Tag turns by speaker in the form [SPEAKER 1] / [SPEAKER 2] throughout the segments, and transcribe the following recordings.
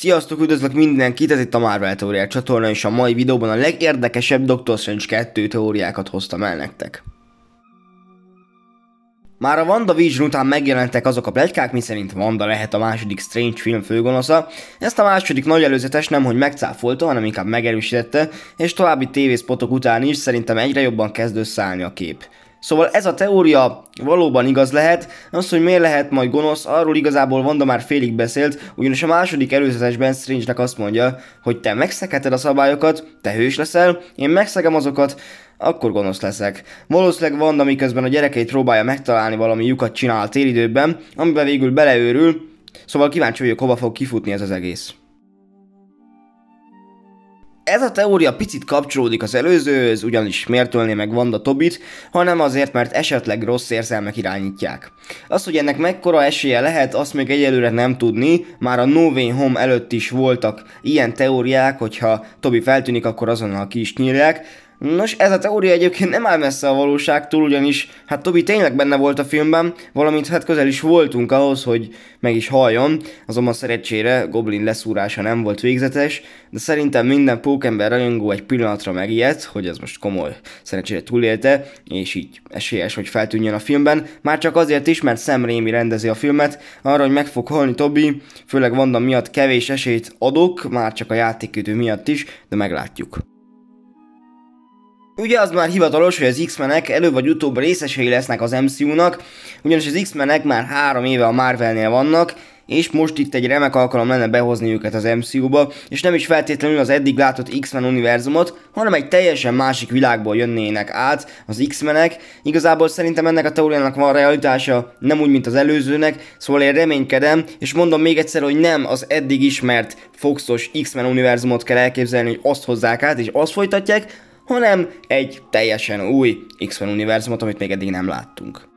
[SPEAKER 1] Sziasztok, üdvözlök mindenkit, ez itt a Marvel Teóriák csatorna, és a mai videóban a legérdekesebb Doctor Strange 2 teóriákat hoztam el nektek. Már a Vision után megjelentek azok a plegykák, miszerint Wanda lehet a második Strange film főgonosza, ezt a második nagy előzetes nem hogy megcáfolta, hanem inkább megerősítette, és további tévészpotok után is szerintem egyre jobban kezd összeállni a kép. Szóval ez a teória valóban igaz lehet, az, hogy miért lehet majd gonosz, arról igazából Vanda már félig beszélt, ugyanis a második előzetesben Strange-nek azt mondja, hogy te megszegheted a szabályokat, te hős leszel, én megszegem azokat, akkor gonosz leszek. Valószínűleg Vanda miközben a gyerekeit próbálja megtalálni valami lyukat csinál a télidőben, amiben végül beleőrül, szóval kíváncsi vagyok, hova fog kifutni ez az egész. Ez a teória picit kapcsolódik az előzőhöz, ugyanis miért ölné meg Vanda Tobit, hanem azért, mert esetleg rossz érzelmek irányítják. Az, hogy ennek mekkora esélye lehet, azt még egyelőre nem tudni, már a No Way Home előtt is voltak ilyen teóriák, hogyha Tobi feltűnik, akkor azonnal ki is nyírják, Nos, ez a teória egyébként nem áll messze a valóságtól, ugyanis hát Tobi tényleg benne volt a filmben, valamint hát közel is voltunk ahhoz, hogy meg is halljon, azonban szerencsére Goblin leszúrása nem volt végzetes, de szerintem minden pókember rajongó egy pillanatra megijedt, hogy ez most komoly. Szerencsére túlélte, és így esélyes, hogy feltűnjön a filmben, már csak azért is, mert Sam Raimi rendezi a filmet, arra, hogy meg fog halni Tobi, főleg Vanda miatt kevés esélyt adok, már csak a játékidő miatt is, de meglátjuk. Ugye az már hivatalos, hogy az X-menek előbb vagy utóbb részesei lesznek az MCU-nak, ugyanis az X-menek már három éve a Marvelnél vannak, és most itt egy remek alkalom lenne behozni őket az MCU-ba, és nem is feltétlenül az eddig látott X-Men univerzumot, hanem egy teljesen másik világból jönnének át az X-menek. Igazából szerintem ennek a teóriának van realitása, nem úgy, mint az előzőnek, szóval én reménykedem, és mondom még egyszer, hogy nem az eddig ismert Foxos X-Men univerzumot kell elképzelni, hogy azt hozzák át és azt folytatják, hanem egy teljesen új X-Men univerzumot, amit még eddig nem láttunk.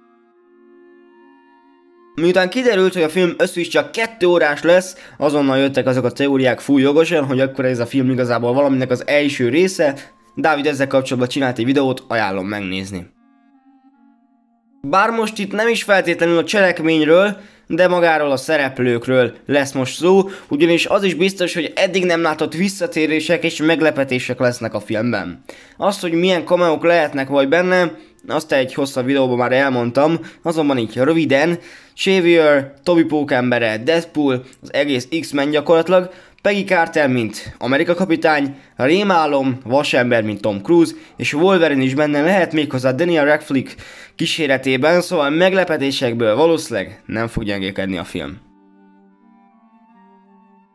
[SPEAKER 1] Miután kiderült, hogy a film összvis csak kettő órás lesz, azonnal jöttek azok a teóriák fúj jogosan, hogy akkor ez a film igazából valaminek az első része. Dávid ezzel kapcsolatban csinált egy videót, ajánlom megnézni. Bár most itt nem is feltétlenül a cselekményről, de magáról a szereplőkről lesz most szó, ugyanis az is biztos, hogy eddig nem látott visszatérések és meglepetések lesznek a filmben. Azt, hogy milyen kameók lehetnek vagy benne, azt egy hosszabb videóban már elmondtam, azonban így röviden, Xavier, Toby Pókembere, Deadpool, az egész X-Men gyakorlatilag, Peggy Carter, mint Amerika kapitány, Rémálom, Vasember, mint Tom Cruise, és Wolverine is benne lehet méghozzá Daniel Radcliffe kíséretében, szóval meglepetésekből valószínűleg nem fog gyengélkedni a film.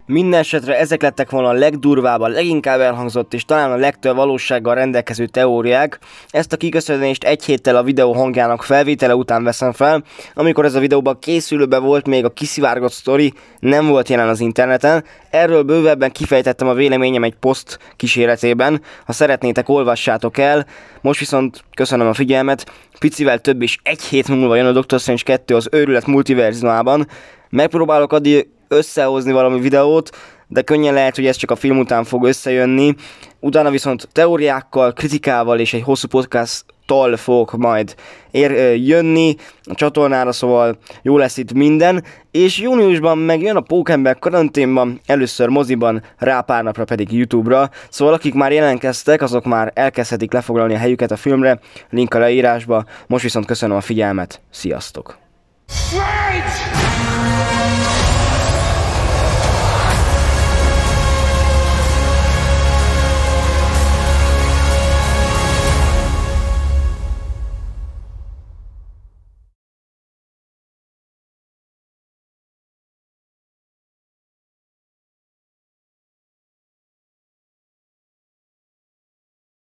[SPEAKER 1] Minden esetre ezek lettek volna a legdurvább, a leginkább elhangzott és talán a legtöbb valósággal rendelkező teóriák. Ezt a kiköszönést egy héttel a videó hangjának felvétele után veszem fel, amikor ez a videóban készülőben volt még a kiszivárgott sztori, nem volt jelen az interneten. Erről bővebben kifejtettem a véleményem egy poszt kíséretében, ha szeretnétek olvassátok el. Most viszont köszönöm a figyelmet, picivel több is egy hét múlva jön a Doctor Strange 2 az őrület multiverzumában. Megpróbálok addig összehozni valami videót, de könnyen lehet, hogy ez csak a film után fog összejönni. Utána viszont teóriákkal, kritikával és egy hosszú podcast tal fogok majd ér, jönni a csatornára, szóval jó lesz itt minden, és júniusban meg jön a Pókember karanténban, először moziban, rá pár napra pedig Youtube-ra, szóval akik már jelentkeztek, azok már elkezdhetik lefoglalni a helyüket a filmre, link a leírásba, most viszont köszönöm a figyelmet, sziasztok! Right!